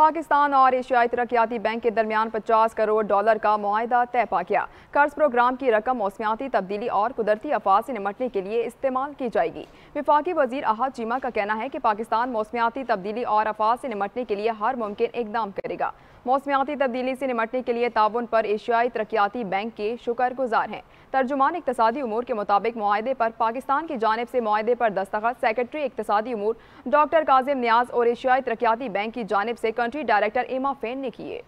पाकिस्तान और एशियाई तरक्याती बैंक के दरमियान 50 करोड़ डॉलर का माहदा तय पा गया कर्ज प्रोग्राम की रकम मौसमियाती तब्दीली और कुदरती आफात से निमटने के लिए इस्तेमाल की जाएगी विफाकी वजीर अहद चीमा का कहना है कि पाकिस्तान मौसमियाती तब्दीली और आफात से निमटने के लिए हर मुमकिन इकदाम करेगा मौसमियाती तब्दीली से निमटने के लिए ताउन पर एशियाई तरक्याती बैंक के शुक्र गुजार हैं तर्जुमान इकतदी उमूर के मुताबिक माहदे पर पाकिस्तान की जानब से माहदे पर दस्तखत सेक्रेटरी इकतदी उमूर डॉक्टर काजिम न्याज और एशियाई तरक्याती बैंक की जानब से कंट्री डायरेक्टर एमा फ़ैन ने किए